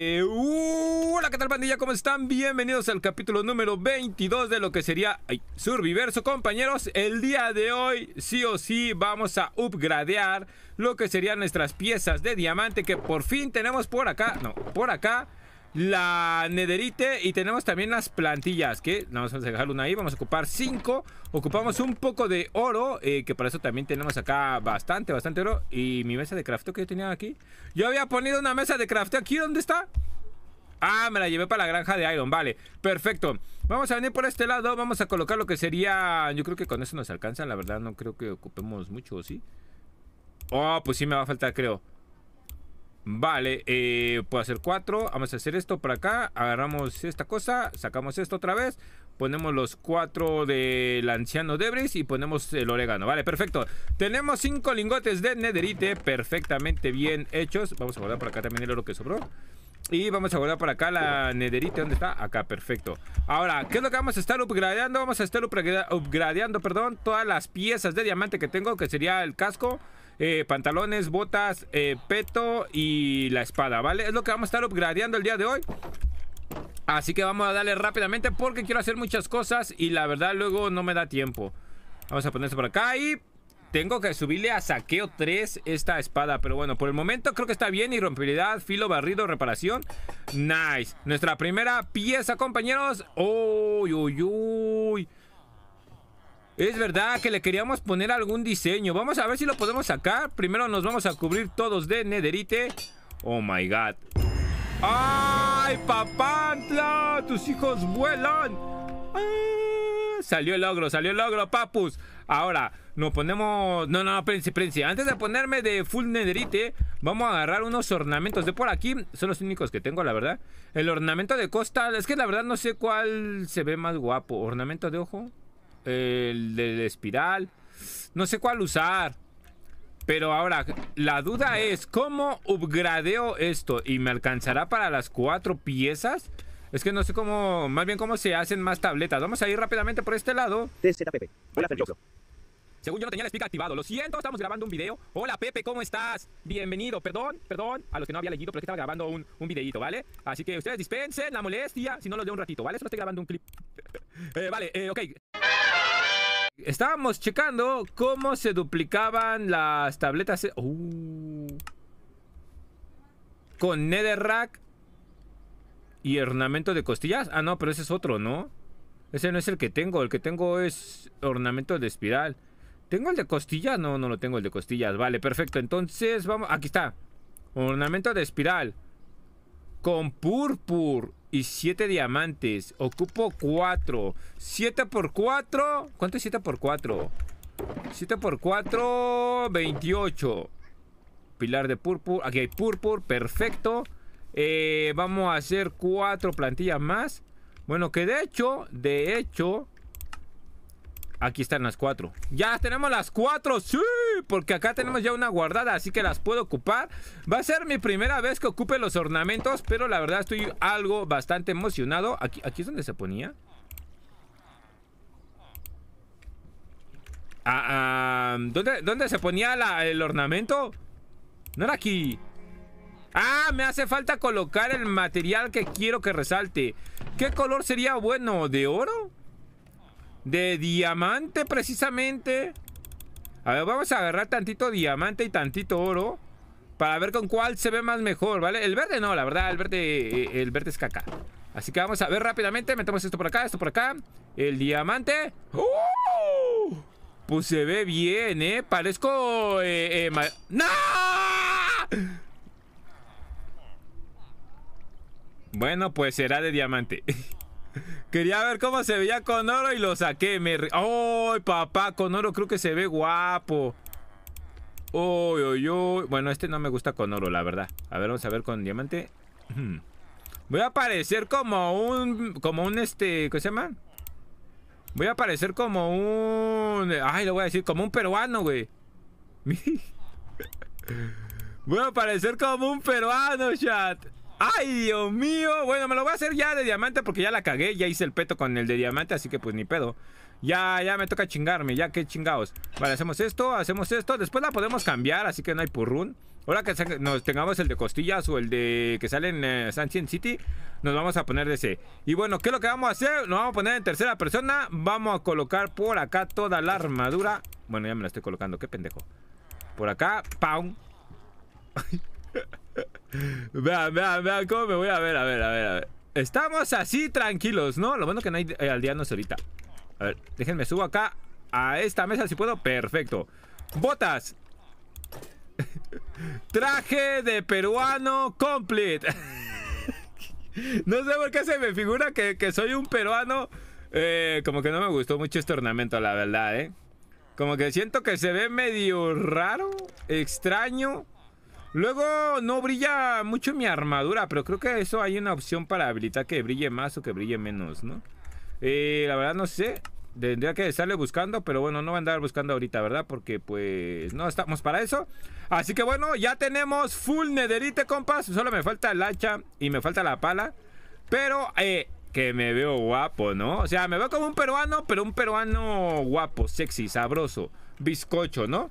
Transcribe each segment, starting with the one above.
Eh, hola, ¿qué tal pandilla? ¿Cómo están? Bienvenidos al capítulo número 22 de lo que sería ay, Surviverso, compañeros. El día de hoy, sí o sí, vamos a upgradear lo que serían nuestras piezas de diamante que por fin tenemos por acá. No, por acá la nederite y tenemos también las plantillas que vamos a dejar una ahí, vamos a ocupar cinco, ocupamos un poco de oro eh, que para eso también tenemos acá bastante, bastante oro y mi mesa de crafteo que yo tenía aquí, yo había ponido una mesa de crafteo aquí, ¿dónde está? Ah, me la llevé para la granja de Iron, vale, perfecto Vamos a venir por este lado, vamos a colocar lo que sería, yo creo que con eso nos alcanza, la verdad no creo que ocupemos mucho, ¿sí? Oh, pues sí me va a faltar creo Vale, eh, puedo hacer cuatro. Vamos a hacer esto por acá. Agarramos esta cosa, sacamos esto otra vez. Ponemos los cuatro del anciano Debris y ponemos el orégano. Vale, perfecto. Tenemos cinco lingotes de nederite perfectamente bien hechos. Vamos a guardar por acá también el oro que sobró. Y vamos a guardar por acá la nederite, ¿Dónde está? Acá, perfecto. Ahora, ¿qué es lo que vamos a estar upgradeando? Vamos a estar upgradeando, perdón, todas las piezas de diamante que tengo, que sería el casco. Eh, pantalones, botas, eh, peto y la espada, ¿vale? Es lo que vamos a estar upgradeando el día de hoy. Así que vamos a darle rápidamente porque quiero hacer muchas cosas y la verdad luego no me da tiempo. Vamos a ponerse por acá y tengo que subirle a saqueo 3 esta espada. Pero bueno, por el momento creo que está bien. Irrompibilidad, filo, barrido, reparación. Nice. Nuestra primera pieza, compañeros. Uy, uy, uy. Es verdad que le queríamos poner algún diseño. Vamos a ver si lo podemos sacar. Primero nos vamos a cubrir todos de nederite. Oh my god. ¡Ay, papantla! ¡Tus hijos vuelan! Ah, salió el logro, salió el logro, papus. Ahora, nos ponemos... No, no, espérense, Antes de ponerme de full nederite, vamos a agarrar unos ornamentos de por aquí. Son los únicos que tengo, la verdad. El ornamento de costa... Es que la verdad no sé cuál se ve más guapo. ¿Ornamento de ojo? el del espiral. No sé cuál usar. Pero ahora, la duda es, ¿cómo upgradeo esto? ¿Y me alcanzará para las cuatro piezas? Es que no sé cómo, más bien cómo se hacen más tabletas. Vamos a ir rápidamente por este lado. TZPP. Hola, según yo no tenía la speaker activado. Lo siento, estamos grabando un video. Hola Pepe, ¿cómo estás? Bienvenido. Perdón, perdón a los que no había leído, pero que estaba grabando un, un videito, ¿vale? Así que ustedes dispensen la molestia si no los veo un ratito, ¿vale? Solo estoy grabando un clip. Eh, vale, eh, ok. Estábamos checando cómo se duplicaban las tabletas. Eh, uh. Con Netherrack y ornamento de costillas. Ah, no, pero ese es otro, ¿no? Ese no es el que tengo. El que tengo es ornamento de espiral. ¿Tengo el de costillas? No, no lo tengo el de costillas. Vale, perfecto. Entonces, vamos... Aquí está. Ornamento de espiral. Con púrpura y siete diamantes. Ocupo cuatro. ¿Siete por cuatro? ¿Cuánto es siete por cuatro? Siete por cuatro... Veintiocho. Pilar de púrpura. Aquí hay púrpura. Perfecto. Eh, vamos a hacer cuatro plantillas más. Bueno, que de hecho, de hecho, Aquí están las cuatro. ¡Ya tenemos las cuatro! ¡Sí! Porque acá tenemos ya una guardada, así que las puedo ocupar. Va a ser mi primera vez que ocupe los ornamentos, pero la verdad estoy algo bastante emocionado. Aquí, aquí es donde se ponía. Ah, ah, ¿dónde, se ponía el ornamento? No era aquí. Ah, me hace falta colocar el material que quiero que resalte. ¿Qué color sería bueno? ¿De oro? De diamante precisamente. A ver, vamos a agarrar tantito diamante y tantito oro. Para ver con cuál se ve más mejor, ¿vale? El verde no, la verdad, el verde, eh, el verde es caca. Así que vamos a ver rápidamente. Metemos esto por acá, esto por acá. El diamante. ¡Oh! Pues se ve bien, ¿eh? Parezco... Eh, eh, ¡No! Bueno, pues será de diamante. Quería ver cómo se veía con oro y lo saqué. Me papá! Con oro creo que se ve guapo. Bueno, este no me gusta con oro, la verdad. A ver, vamos a ver con diamante. Voy a parecer como un... Como un este... ¿Qué se llama? Voy a parecer como un... Ay, lo voy a decir. Como un peruano, güey. voy a parecer como un peruano, chat. ¡Ay, Dios mío! Bueno, me lo voy a hacer ya de diamante porque ya la cagué. Ya hice el peto con el de diamante, así que pues ni pedo. Ya, ya me toca chingarme, ya qué chingados. Vale, hacemos esto, hacemos esto. Después la podemos cambiar, así que no hay purrún. Ahora que nos tengamos el de costillas o el de que sale en eh, Sunshine City, nos vamos a poner de ese. Y bueno, ¿qué es lo que vamos a hacer? Nos vamos a poner en tercera persona. Vamos a colocar por acá toda la armadura. Bueno, ya me la estoy colocando, qué pendejo. Por acá, ¡pam! Vean, vean, vean cómo me voy a ver, a ver, a ver, a ver. Estamos así tranquilos, ¿no? Lo bueno que no hay eh, aldeanos ahorita. A ver, déjenme subo acá a esta mesa si puedo. Perfecto. Botas. Traje de peruano complete. no sé por qué se me figura que, soy un peruano. Eh, como que no me gustó mucho este ornamento, la verdad, ¿eh? Como que siento que se ve medio raro, extraño. Luego no brilla mucho mi armadura, pero creo que eso hay una opción para habilitar que brille más o que brille menos, ¿no? Eh, la verdad no sé. Tendría que estarle buscando, pero bueno, no va a andar buscando ahorita, ¿verdad? Porque pues no estamos para eso. Así que bueno, ya tenemos full nederite, compas. Solo me falta el hacha y me falta la pala. Pero eh, que me veo guapo, ¿no? O sea, me veo como un peruano, pero un peruano guapo, sexy, sabroso, bizcocho, ¿no?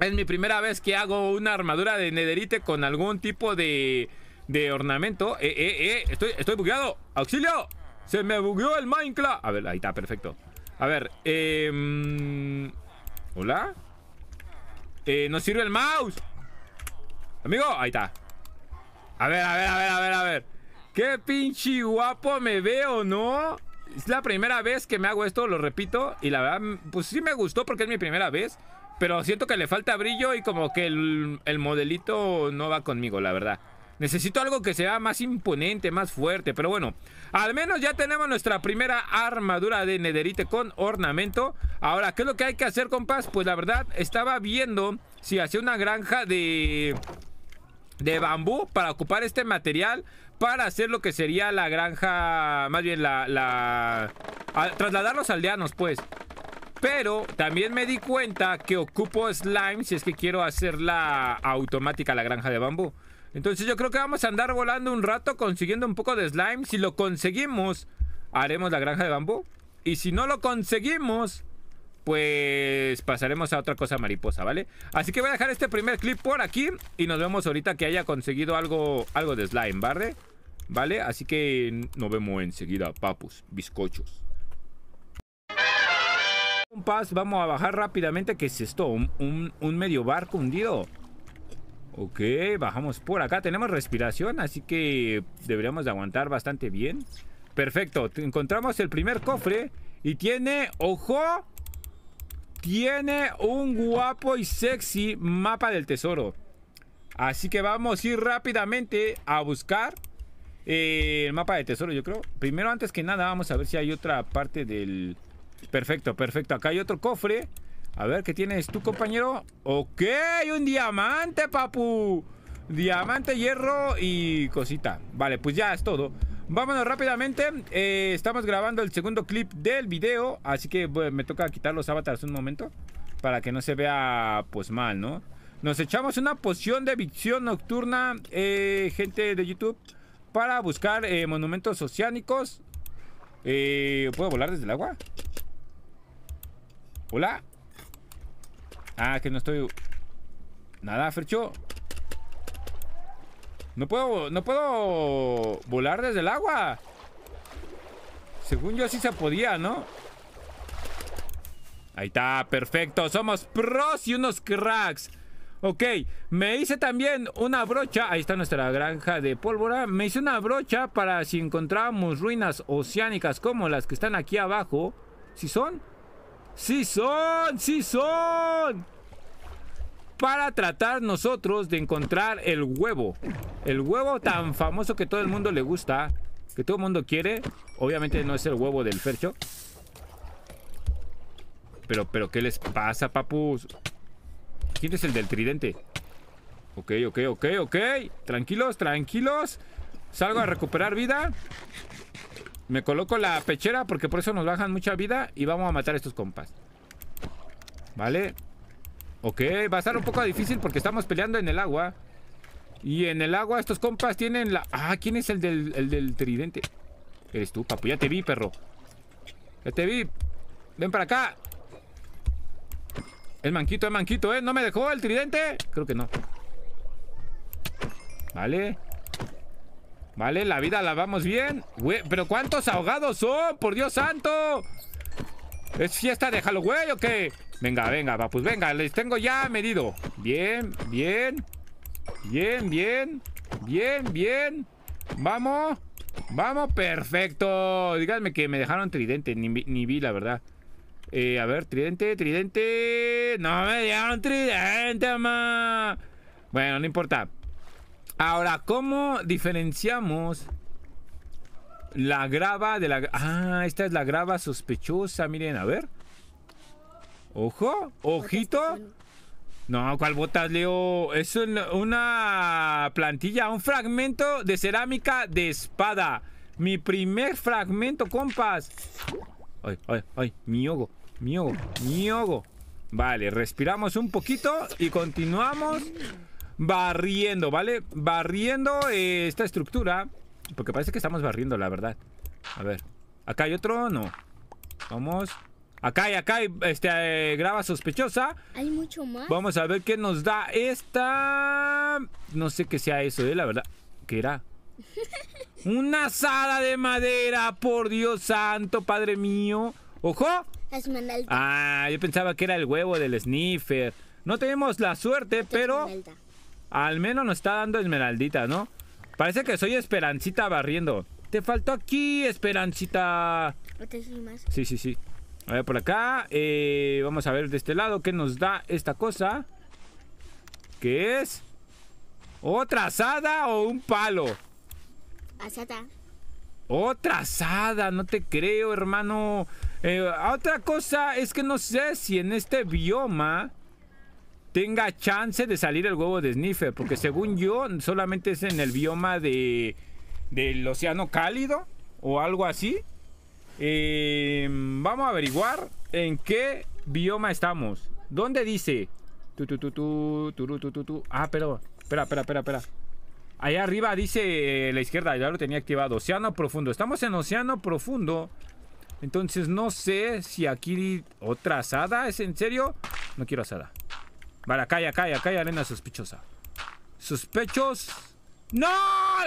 Es mi primera vez que hago una armadura de nederite con algún tipo de, de ornamento. Eh, eh, eh estoy, estoy bugueado. ¡Auxilio! Se me bugueó el Minecraft. A ver, ahí está, perfecto. A ver, em, ¿Hola? Eh, sirve el mouse. Amigo, ahí está. A ver, a ver, a ver, a ver, a ver. Qué pinche guapo me veo, ¿no? Es la primera vez que me hago esto, lo repito. Y la verdad, pues sí me gustó porque es mi primera vez. Pero siento que le falta brillo y como que el, modelito no va conmigo, la verdad. Necesito algo que sea más imponente, más fuerte. Pero bueno, al menos ya tenemos nuestra primera armadura de nederite con ornamento. Ahora, ¿qué es lo que hay que hacer, compás? Pues la verdad, estaba viendo si hacía una granja de... De bambú para ocupar este material Para hacer lo que sería la granja Más bien la... la trasladar los aldeanos pues pero también me di cuenta que ocupo slime si es que quiero hacer la automática la granja de bambú. Entonces yo creo que vamos a andar volando un rato consiguiendo un poco de slime. Si lo conseguimos, haremos la granja de bambú. Y si no lo conseguimos, pues pasaremos a otra cosa mariposa, ¿vale? Así que voy a dejar este primer clip por aquí y nos vemos ahorita que haya conseguido algo, algo de slime, ¿vale? ¿Vale? Así que nos vemos enseguida, papus, bizcochos pas, vamos a bajar rápidamente. que es esto? Un, medio barco hundido. Ok, bajamos por acá. Tenemos respiración, así que deberíamos de aguantar bastante bien. Perfecto, encontramos el primer cofre y tiene, ojo, tiene un guapo y sexy mapa del tesoro. Así que vamos a ir rápidamente a buscar eh, el mapa de tesoro, yo creo. Primero, antes que nada, vamos a ver si hay otra parte del... Perfecto, perfecto. Acá hay otro cofre. A ver, ¿qué tienes tú, compañero? Ok, un diamante, papu. Diamante, hierro y cosita. Vale, pues ya es todo. Vámonos rápidamente. Eh, estamos grabando el segundo clip del video. Así que me toca quitar los avatars un momento. Para que no se vea pues mal, ¿no? Nos echamos una poción de visión nocturna, eh, gente de YouTube. Para buscar eh, monumentos oceánicos. ¿Puedo volar desde el agua? ¿Hola? Ah, que no estoy... Nada, Fercho. No puedo... No puedo volar desde el agua. Según yo sí se podía, ¿no? Ahí está, perfecto. Somos pros y unos cracks. Ok, me hice también una brocha. Ahí está nuestra granja de pólvora. Me hice una brocha para si encontrábamos ruinas oceánicas como las que están aquí abajo. Si son, Sí son, sí son. Para tratar nosotros de encontrar el huevo. El huevo tan famoso que todo el mundo le gusta. Que todo el mundo quiere. Obviamente no es el huevo del fercho. Pero, pero, ¿qué les pasa, papus? ¿Quién es el del tridente? Ok, ok, ok, ok. Tranquilos, tranquilos. Salgo a recuperar vida. Me coloco la pechera porque por eso nos bajan mucha vida y vamos a matar a estos compas. Vale. Ok, va a estar un poco difícil porque estamos peleando en el agua. Y en el agua estos compas tienen la... Ah, ¿quién es el del, tridente? Eres tú, papu. Ya te vi, perro. Ya te vi. Ven para acá. El manquito, el manquito, ¿eh? ¿No me dejó el tridente? Creo que no. Vale. Vale, la vida la vamos bien. pero ¿cuántos ahogados son? ¡Por Dios santo! ¿Es fiesta de Halloween o qué? Venga, venga, va, pues venga, les tengo ya medido. Bien, bien. Bien, bien. Bien, bien. Vamos. Vamos, perfecto. Díganme que me dejaron tridente, ni, vi la verdad. Eh, a ver, tridente, tridente. No me dieron tridente, mamá. Bueno, no importa. Ahora, ¿cómo diferenciamos la grava de la... Ah, esta es la grava sospechosa, miren, a ver. Ojo, ojito. No, ¿cuál botas, Leo? Es una plantilla, un fragmento de cerámica de espada. Mi primer fragmento, compas. Ay, ay, ay, mi ogo, mi mi Vale, respiramos un poquito y continuamos barriendo, ¿vale? Barriendo eh, esta estructura. Porque parece que estamos barriendo, la verdad. A ver. ¿Acá hay otro? No. Vamos. Acá hay, acá hay este, eh, grava sospechosa. Hay mucho más. Vamos a ver qué nos da esta. No sé qué sea eso, eh, la verdad. ¿Qué era? Una sala de madera, por Dios santo, padre mío. ¡Ojo! Ah, yo pensaba que era el huevo del sniffer. No tenemos la suerte, pero al menos nos está dando esmeraldita, ¿no? Parece que soy Esperancita barriendo. Te faltó aquí, Esperancita. Sí, sí, sí. A ver, por acá. Eh, vamos a ver de este lado qué nos da esta cosa. ¿Qué es? ¿Otra asada o un palo? Asada. Otra asada, no te creo, hermano. Eh, otra cosa es que no sé si en este bioma tenga chance de salir el huevo de sniffer, porque según yo solamente es en el bioma del océano cálido o algo así. Em, vamos a averiguar en qué bioma estamos. ¿Dónde dice? ah, pero, espera, espera, espera, espera. Allá arriba dice eh, la izquierda, ya lo tenía activado. Océano profundo. Estamos en océano profundo. Entonces no sé si aquí otra asada. ¿Es en serio? No quiero asada. Vale, calla, calla, calla, arena sospechosa. Sospechos. ¡No!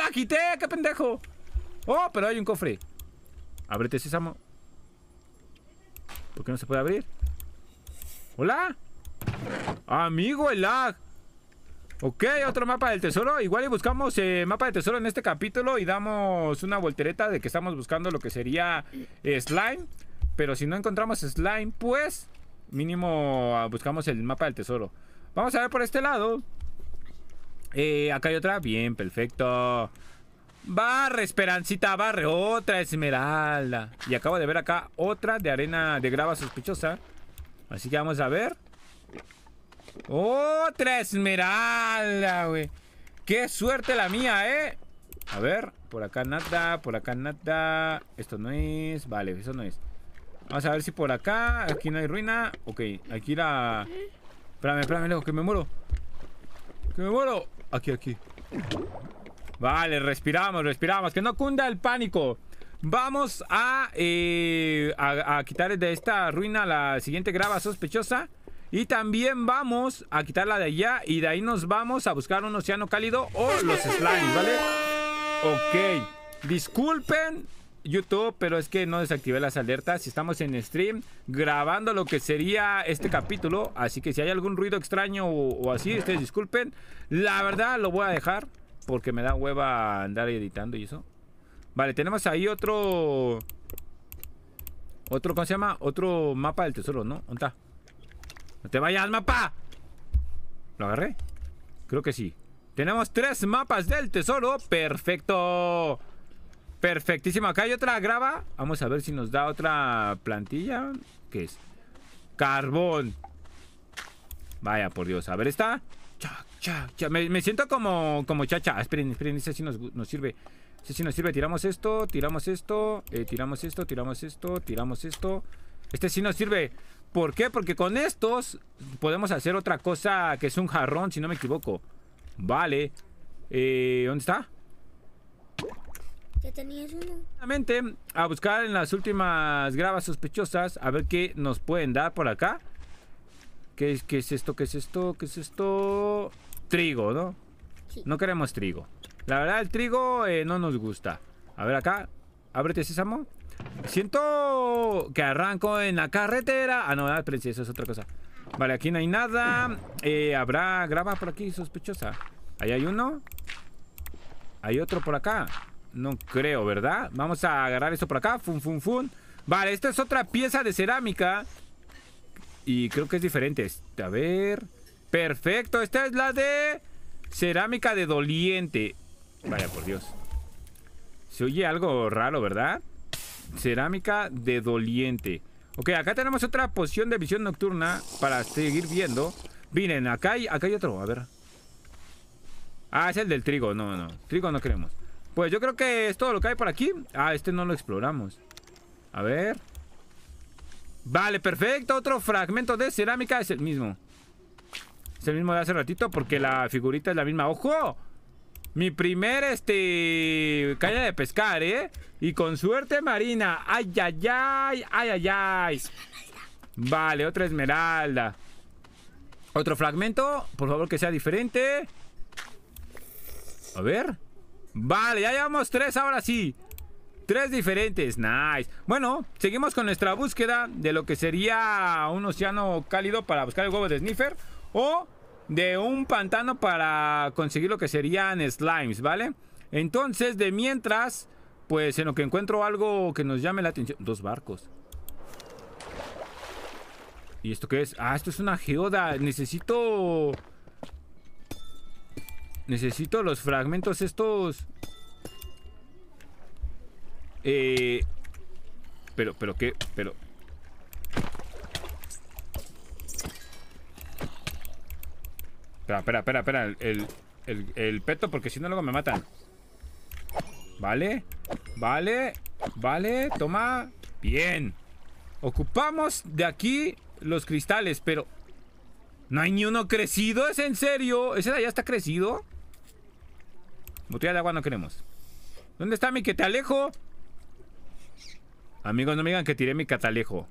¡La quité! ¡Qué pendejo! Oh, pero hay un cofre. Ábrete, sésamo. ¿Por qué no se puede abrir? ¿Hola? Amigo, el lag. Ok, otro mapa del tesoro. Igual y buscamos eh, mapa del tesoro en este capítulo y damos una voltereta de que estamos buscando lo que sería eh, slime. Pero si no encontramos slime, pues mínimo ah, buscamos el mapa del tesoro. Vamos a ver por este lado. Eh, acá hay otra. Bien, perfecto. Barre, Esperancita, barre. Otra esmeralda. Y acabo de ver acá otra de arena de grava sospechosa. Así que vamos a ver. Otra esmeralda, güey. Qué suerte la mía, ¿eh? A ver, por acá nada, por acá nada. Esto no es. Vale, eso no es. Vamos a ver si por acá. Aquí no hay ruina. Ok, aquí la... Espérame, espérame, Leo, que me muero. Que me muero. Aquí, aquí. Vale, respiramos, respiramos. Que no cunda el pánico. Vamos a, eh, a, a, quitar de esta ruina la siguiente grava sospechosa. Y también vamos a quitarla de allá. Y de ahí nos vamos a buscar un océano cálido o los slimes, ¿vale? Ok. Disculpen YouTube, pero es que no desactivé las alertas. Estamos en stream grabando lo que sería este capítulo. Así que si hay algún ruido extraño o, así, ustedes disculpen. La verdad lo voy a dejar porque me da hueva andar editando y eso. Vale, tenemos ahí otro... Otro, ¿cómo se llama? Otro mapa del tesoro, ¿no? ¡No te vayas, mapa! ¿Lo agarré? Creo que sí. Tenemos tres mapas del tesoro. ¡Perfecto! Perfectísimo. Acá hay otra grava. Vamos a ver si nos da otra plantilla. ¿Qué es? Carbón. Vaya, por Dios. A ver, está. Me, siento como, como chacha. Ah, esperen, esperen. este sí nos, sirve. Este sí nos sirve. Tiramos esto, tiramos esto, eh, tiramos esto, tiramos esto, tiramos esto. Este sí nos sirve. ¿Por qué? Porque con estos podemos hacer otra cosa que es un jarrón, si no me equivoco. Vale. Eh, ¿Dónde está? Ya A buscar en las últimas gravas sospechosas, a ver qué nos pueden dar por acá. ¿Qué es, qué es esto? ¿Qué es esto? ¿Qué es esto? Trigo, ¿no? No queremos trigo. La verdad, el trigo eh, no nos gusta. A ver acá. Ábrete, sésamo. Siento que arranco en la carretera. Ah, no, ah, espérense, eso es otra cosa. Vale, aquí no hay nada. Eh, Habrá grava por aquí sospechosa. Ahí hay uno. Hay otro por acá. No creo, ¿verdad? Vamos a agarrar esto por acá. Fun, fun, fun. Vale, esta es otra pieza de cerámica. Y creo que es diferente. Este, a ver. Perfecto. Esta es la de cerámica de doliente. Vaya, por Dios. Se oye algo raro, ¿verdad? Cerámica de doliente. Ok, acá tenemos otra poción de visión nocturna para seguir viendo. Miren, acá hay, acá hay otro. A ver. Ah, es el del trigo. No, no. Trigo no queremos. Pues yo creo que es todo lo que hay por aquí. Ah, este no lo exploramos. A ver. Vale, perfecto. Otro fragmento de cerámica es el mismo. Es el mismo de hace ratito porque la figurita es la misma. ¡Ojo! Mi primer, este... Caña de pescar, ¿eh? Y con suerte marina. ¡Ay, ay, ay! ¡Ay, ay, ay! Vale, otra esmeralda. Otro fragmento. Por favor, que sea diferente. A ver. Vale, ya llevamos tres ahora sí. Tres diferentes, nice. Bueno, seguimos con nuestra búsqueda de lo que sería un océano cálido para buscar el huevo de sniffer o de un pantano para conseguir lo que serían slimes, ¿vale? Entonces, de mientras, pues en lo que encuentro algo que nos llame la atención. Dos barcos. ¿Y esto qué es? Ah, esto es una geoda. Necesito Necesito los fragmentos estos. Eh... Pero, pero qué, pero... Espera, espera, espera, espera. El, el, el, el peto, porque si no luego me matan. Vale, vale, vale, toma. Bien. Ocupamos de aquí los cristales, pero... No hay ni uno crecido, es en serio. Ese de allá está crecido. Botella de agua no queremos. ¿Dónde está mi catalejo? Amigos, no me digan que tiré mi catalejo.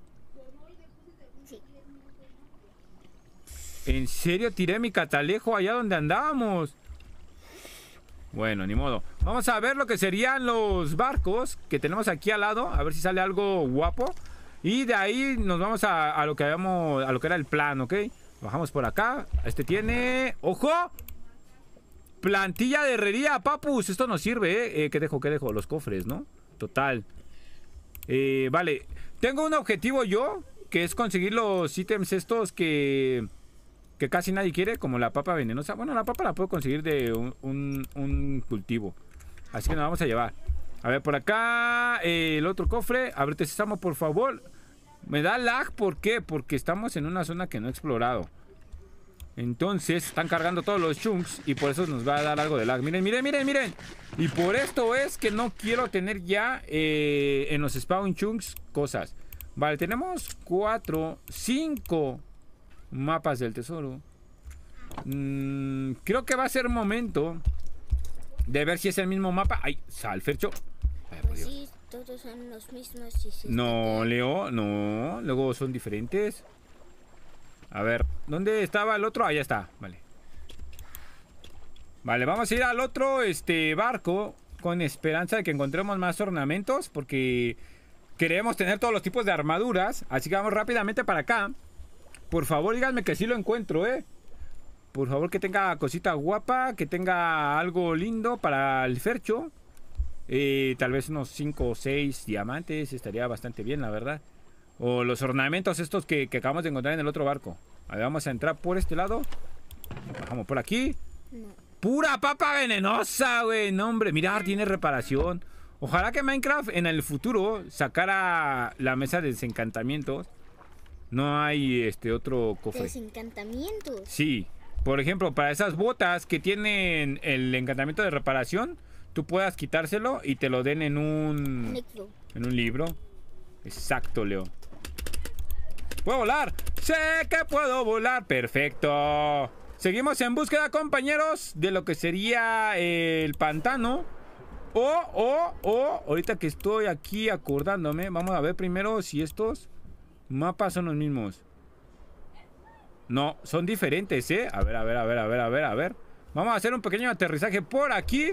¿En serio tiré mi catalejo allá donde andábamos? Bueno, ni modo. Vamos a ver lo que serían los barcos que tenemos aquí al lado. A ver si sale algo guapo. Y de ahí nos vamos a, lo que habíamos, a lo que era el plan, ¿ok? Bajamos por acá. Este tiene... ¡Ojo! Plantilla de herrería, papus. Esto nos sirve, ¿eh? ¿eh? qué dejo? ¿Qué dejo? Los cofres, ¿no? Total. Eh, vale. Tengo un objetivo yo, que es conseguir los ítems estos que... Que casi nadie quiere, como la papa venenosa. Bueno, la papa la puedo conseguir de un, cultivo. Así que nos vamos a llevar. A ver, por acá, eh, el otro cofre. Abrete estamos, por favor. Me da lag, ¿por qué? Porque estamos en una zona que no he explorado. Entonces están cargando todos los chunks y por eso nos va a dar algo de lag. Miren, miren, miren, miren. Y por esto es que no quiero tener ya eh, en los spawn chunks cosas. Vale, tenemos cuatro Cinco mapas del tesoro. Mm, creo que va a ser momento de ver si es el mismo mapa. Ay, salfercho. Pues todos son los mismos. no, Leo, no. Luego son diferentes. A ver, ¿dónde estaba el otro? Ahí está, vale. Vale, vamos a ir al otro este barco con esperanza de que encontremos más ornamentos porque queremos tener todos los tipos de armaduras. Así que vamos rápidamente para acá. Por favor, díganme que sí lo encuentro, ¿eh? Por favor, que tenga cosita guapa, que tenga algo lindo para el fercho. Eh, tal vez unos 5 o 6 diamantes estaría bastante bien, la verdad. O los ornamentos estos que, acabamos de encontrar en el otro barco. A ver, vamos a entrar por este lado. Bajamos por aquí. Pura papa venenosa, güey. No, hombre, mira, tiene reparación. Ojalá que Minecraft en el futuro sacara la mesa de desencantamientos. No hay este otro cofre. ¿Desencantamientos? Sí. Por ejemplo, para esas botas que tienen el encantamiento de reparación, tú puedas quitárselo y te lo den en un... En un libro. Exacto, Leo. ¿Puedo volar? ¡Sé que puedo volar! ¡Perfecto! Seguimos en búsqueda, compañeros, de lo que sería eh, el pantano. O, o, o, ahorita que estoy aquí acordándome, vamos a ver primero si estos mapas son los mismos. No, son diferentes, ¿eh? A ver, a ver, a ver, a ver, a ver, a ver. Vamos a hacer un pequeño aterrizaje por aquí.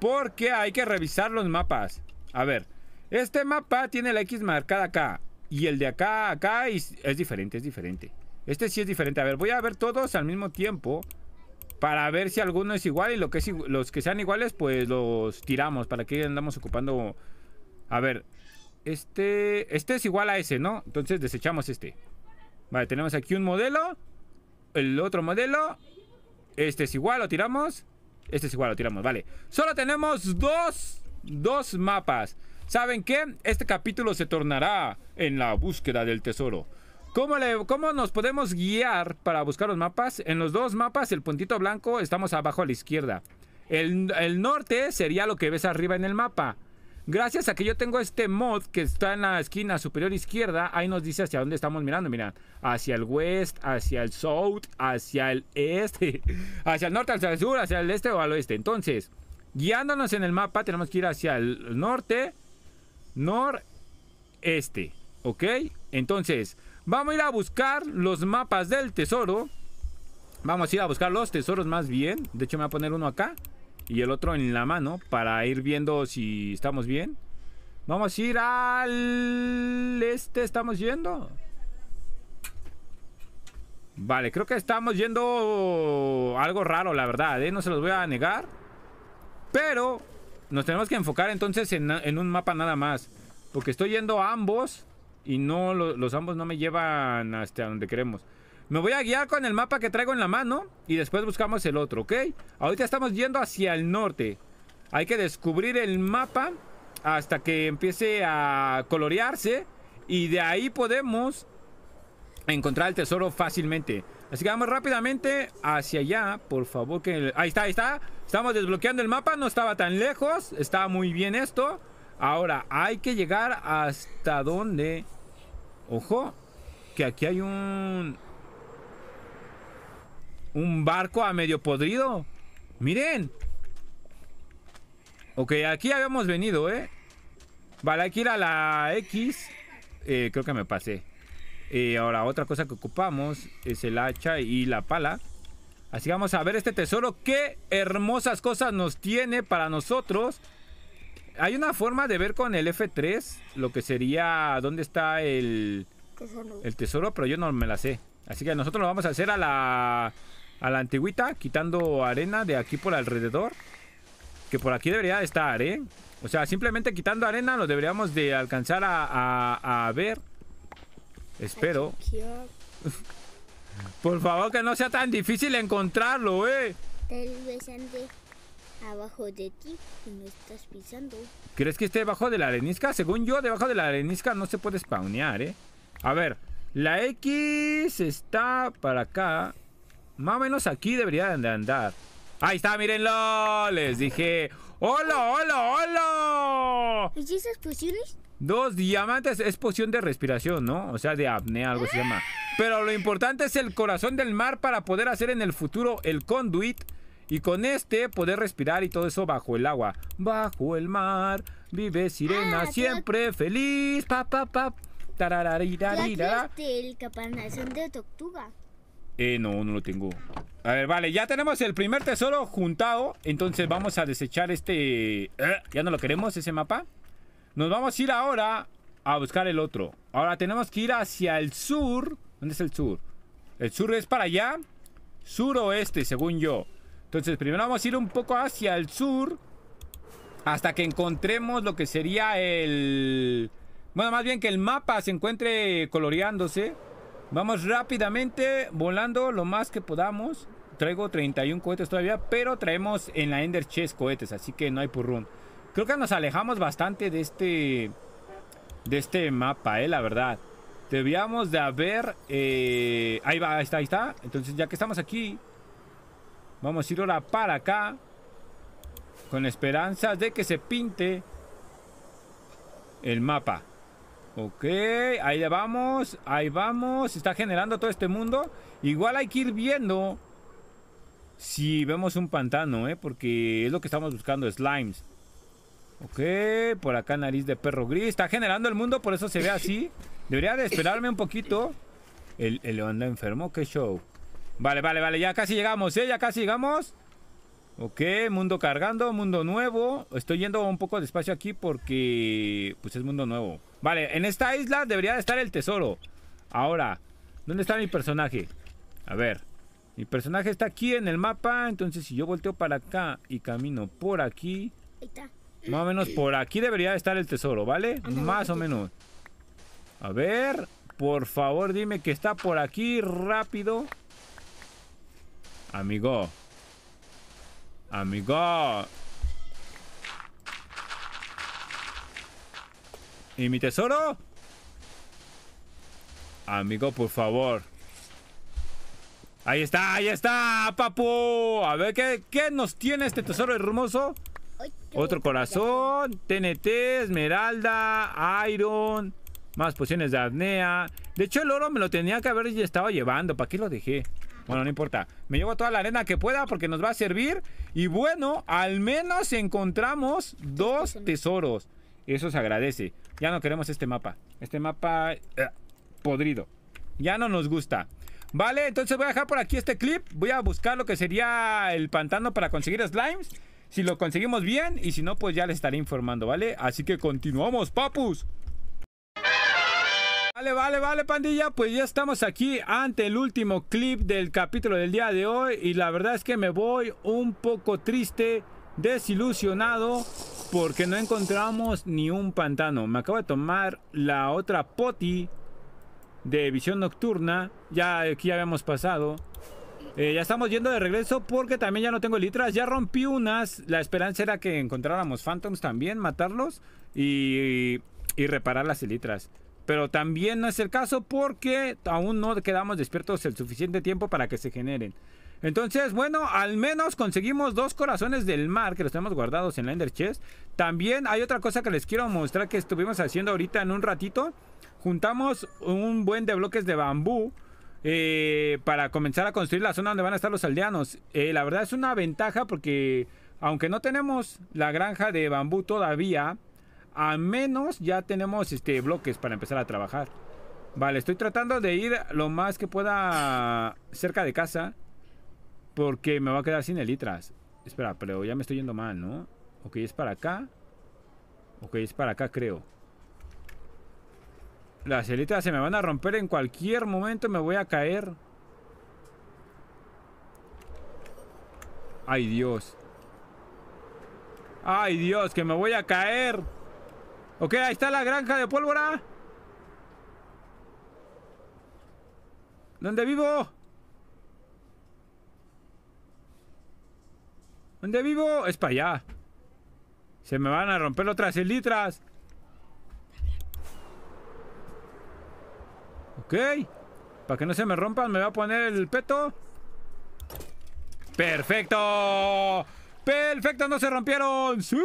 Porque hay que revisar los mapas. A ver, este mapa tiene la X marcada acá. Y el de acá, acá es, diferente, es diferente. Este sí es diferente. A ver, voy a ver todos al mismo tiempo para ver si alguno es igual y lo que es, los que sean iguales, pues los tiramos. ¿Para que andamos ocupando? A ver, este, este es igual a ese, ¿no? Entonces desechamos este. Vale, tenemos aquí un modelo, el otro modelo, este es igual, lo tiramos, este es igual, lo tiramos, vale. Solo tenemos dos, dos mapas. ¿Saben qué? Este capítulo se tornará en la búsqueda del tesoro. ¿Cómo, le, ¿Cómo, nos podemos guiar para buscar los mapas? En los dos mapas, el puntito blanco, estamos abajo a la izquierda. El, el, norte sería lo que ves arriba en el mapa. Gracias a que yo tengo este mod que está en la esquina superior izquierda, ahí nos dice hacia dónde estamos mirando. Mira, hacia el west, hacia el south, hacia el este, hacia el norte, hacia el sur, hacia el este o al oeste. Entonces, guiándonos en el mapa, tenemos que ir hacia el norte, este... ¿Ok? Entonces, vamos a ir a buscar los mapas del tesoro. Vamos a ir a buscar los tesoros más bien. De hecho, me voy a poner uno acá y el otro en la mano para ir viendo si estamos bien. Vamos a ir al este, estamos yendo. Vale, creo que estamos yendo algo raro, la verdad, ¿eh? no se los voy a negar. Pero nos tenemos que enfocar entonces en, un mapa nada más. Porque estoy yendo a ambos y no los ambos no me llevan hasta donde queremos. Me voy a guiar con el mapa que traigo en la mano y después buscamos el otro, ¿ok? Ahorita estamos yendo hacia el norte. Hay que descubrir el mapa hasta que empiece a colorearse y de ahí podemos encontrar el tesoro fácilmente. Así que vamos rápidamente hacia allá, por favor que... Ahí está, ahí está. Estamos desbloqueando el mapa, no estaba tan lejos. Estaba muy bien esto. Ahora, hay que llegar hasta donde... Ojo, que aquí hay un... Un barco a medio podrido. Miren. Ok, aquí habíamos venido, ¿eh? Vale, hay que ir a la X. Eh, creo que me pasé. Eh, ahora, otra cosa que ocupamos es el hacha y la pala. Así que vamos a ver este tesoro. Qué hermosas cosas nos tiene para nosotros. Hay una forma de ver con el F3 lo que sería dónde está el tesoro. el tesoro, pero yo no me la sé. Así que nosotros lo vamos a hacer a la, a la antigüita, quitando arena de aquí por alrededor. Que por aquí debería estar, ¿eh? O sea, simplemente quitando arena lo deberíamos de alcanzar a, a ver. Espero. Por favor, que no sea tan difícil encontrarlo, ¿eh? Tal vez ande abajo de ti y no estás pisando. ¿Crees que esté debajo de la arenisca? Según yo, debajo de la arenisca no se puede spawnear, ¿eh? A ver, la X está para acá. Más o menos aquí debería de andar. Ahí está, mírenlo. Les dije, hola, hola, hola. ¿Y esas pociones? Dos diamantes es poción de respiración, ¿no? O sea, de apnea, algo se llama. Pero lo importante es el corazón del mar para poder hacer en el futuro el conduit y con este poder respirar y todo eso bajo el agua. Bajo el mar, vive sirena ah, siempre feliz. Pa, pa, este, el caparazón de tortuga? Eh, no, no lo tengo. A ver, vale, ya tenemos el primer tesoro juntado. Entonces vamos a desechar este... Eh, ya no lo queremos, ese mapa. Nos vamos a ir ahora a buscar el otro. Ahora tenemos que ir hacia el sur. ¿Dónde es el sur? El sur es para allá. Suroeste, según yo. Entonces, primero vamos a ir un poco hacia el sur. Hasta que encontremos lo que sería el... Bueno, más bien que el mapa se encuentre coloreándose. Vamos rápidamente volando lo más que podamos. Traigo 31 cohetes todavía, pero traemos en la Ender chess cohetes, así que no hay purrún. Creo que nos alejamos bastante de este... De este mapa, eh, la verdad. Debíamos de haber... Eh, ahí va, ahí está, ahí está. Entonces ya que estamos aquí, vamos a ir ahora para acá. Con esperanzas de que se pinte el mapa. Ok, ahí le vamos, ahí vamos. está generando todo este mundo. Igual hay que ir viendo si vemos un pantano, ¿eh? Porque es lo que estamos buscando, slimes. Ok, por acá nariz de perro gris. Está generando el mundo, por eso se ve así. Debería de esperarme un poquito. El, el anda enfermo, qué show. Vale, vale, vale, ya casi llegamos, ¿eh? Ya casi llegamos. Ok, mundo cargando, mundo nuevo. Estoy yendo un poco despacio aquí porque pues es mundo nuevo. Vale, en esta isla debería de estar el tesoro. Ahora, ¿dónde está mi personaje? A ver, mi personaje está aquí en el mapa, entonces si yo volteo para acá y camino por aquí, más o menos por aquí debería de estar el tesoro, ¿vale? Más o menos. A ver, por favor dime que está por aquí rápido. Amigo. Amigo. ¿Y mi tesoro? Amigo, por favor. Ahí está, ahí está, papu. A ver, ¿qué, qué nos tiene este tesoro hermoso? Otro corazón, TNT, esmeralda, iron. Más pociones de apnea. De hecho, el oro me lo tenía que haber estado llevando. ¿Para qué lo dejé? Bueno, no importa. Me llevo toda la arena que pueda porque nos va a servir. Y bueno, al menos encontramos dos tesoros. Eso se agradece. Ya no queremos este mapa. Este mapa eh, podrido. Ya no nos gusta. Vale, entonces voy a dejar por aquí este clip. Voy a buscar lo que sería el pantano para conseguir slimes. Si lo conseguimos bien y si no, pues ya les estaré informando, ¿vale? Así que continuamos, papus. Vale, vale, vale, pandilla. Pues ya estamos aquí ante el último clip del capítulo del día de hoy. Y la verdad es que me voy un poco triste, desilusionado, porque no encontramos ni un pantano. Me acabo de tomar la otra poti de visión nocturna. Ya aquí ya habíamos pasado. Eh, ya estamos yendo de regreso porque también ya no tengo litras. Ya rompí unas. La esperanza era que encontráramos phantoms también, matarlos y, reparar las litras. Pero también no es el caso porque aún no quedamos despiertos el suficiente tiempo para que se generen. Entonces, bueno, al menos conseguimos dos corazones del mar que los tenemos guardados en la Ender Chest. También hay otra cosa que les quiero mostrar que estuvimos haciendo ahorita en un ratito. Juntamos un buen de bloques de bambú eh, para comenzar a construir la zona donde van a estar los aldeanos. Eh, la verdad es una ventaja porque aunque no tenemos la granja de bambú todavía, a menos ya tenemos este, bloques para empezar a trabajar. Vale, estoy tratando de ir lo más que pueda cerca de casa. Porque me va a quedar sin elitras. Espera, pero ya me estoy yendo mal, ¿no? Ok, es para acá. Ok, es para acá, creo. Las elitras se me van a romper en cualquier momento. Me voy a caer. Ay, Dios. Ay, Dios, que me voy a caer. Ok, ahí está la granja de pólvora. ¿Dónde vivo? ¿Dónde vivo? Es para allá. Se me van a romper otras litras. Ok. Para que no se me rompan, me voy a poner el peto. ¡Perfecto! ¡Perfecto! ¡No se rompieron! ¡Sí!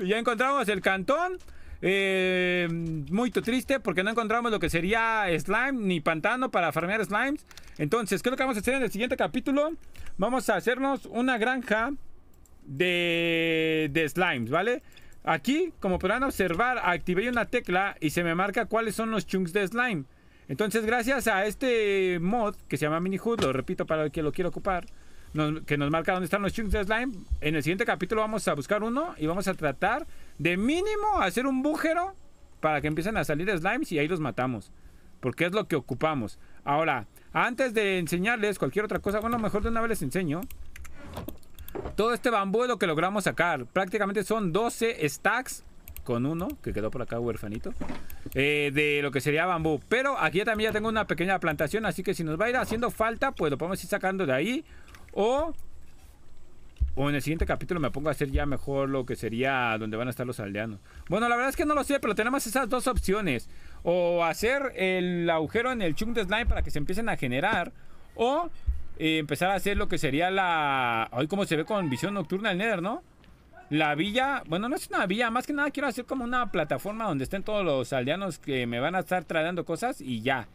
Ya encontramos el cantón eh, muy triste porque no encontramos lo que sería slime ni pantano para farmear slimes. Entonces, ¿qué es lo que vamos a hacer en el siguiente capítulo? Vamos a hacernos una granja de, slimes, ¿vale? Aquí, como podrán observar, activé una tecla y se me marca cuáles son los chunks de slime. Entonces, gracias a este mod que se llama Mini lo repito para el que lo quiera ocupar, que nos marca dónde están los chunks de slime, en el siguiente capítulo vamos a buscar uno y vamos a tratar de mínimo hacer un bújero para que empiecen a salir slimes y ahí los matamos. Porque es lo que ocupamos. Ahora, antes de enseñarles cualquier otra cosa, bueno, mejor de una vez les enseño. Todo este bambú es lo que logramos sacar. Prácticamente son 12 stacks con uno, que quedó por acá huerfanito, eh, de lo que sería bambú. Pero aquí también ya tengo una pequeña plantación, así que si nos va a ir haciendo falta, pues lo podemos ir sacando de ahí. O o en el siguiente capítulo me pongo a hacer ya mejor lo que sería donde van a estar los aldeanos. Bueno, la verdad es que no lo sé, pero tenemos esas dos opciones. O hacer el agujero en el chunk de slime para que se empiecen a generar. O eh, empezar a hacer lo que sería la... Hoy como se ve con visión nocturna el Nether, ¿no? La villa, bueno, no es una villa, más que nada quiero hacer como una plataforma donde estén todos los aldeanos que me van a estar trayendo cosas y ya.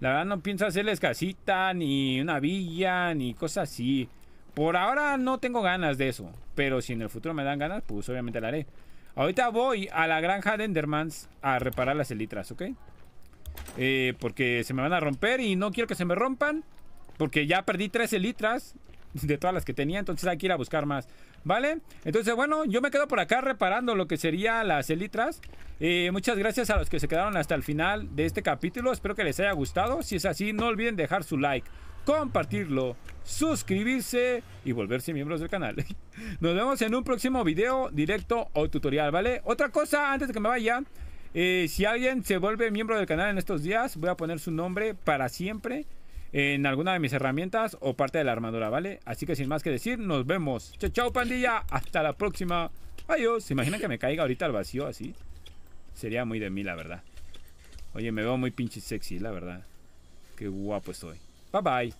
La verdad no pienso hacerles casita, ni una villa, ni cosas así. Por ahora no tengo ganas de eso. Pero si en el futuro me dan ganas, pues obviamente la haré. Ahorita voy a la granja de Endermans a reparar las elitras, ¿ok? Eh, porque se me van a romper y no quiero que se me rompan. Porque ya perdí tres elitras de todas las que tenía, entonces hay que ir a buscar más, ¿vale? Entonces, bueno, yo me quedo por acá reparando lo que serían las elitras. Eh, muchas gracias a los que se quedaron hasta el final de este capítulo. Espero que les haya gustado. Si es así, no olviden dejar su like compartirlo, suscribirse y volverse miembros del canal. Nos vemos en un próximo video, directo o tutorial, ¿vale? Otra cosa, antes de que me vaya, eh, si alguien se vuelve miembro del canal en estos días, voy a poner su nombre para siempre en alguna de mis herramientas o parte de la armadura, ¿vale? Así que sin más que decir, nos vemos. Chao, chao, pandilla. Hasta la próxima. Adiós. imagina que me caiga ahorita al vacío así? Sería muy de mí, la verdad. Oye, me veo muy pinche sexy, la verdad. Qué guapo estoy. Bye bye.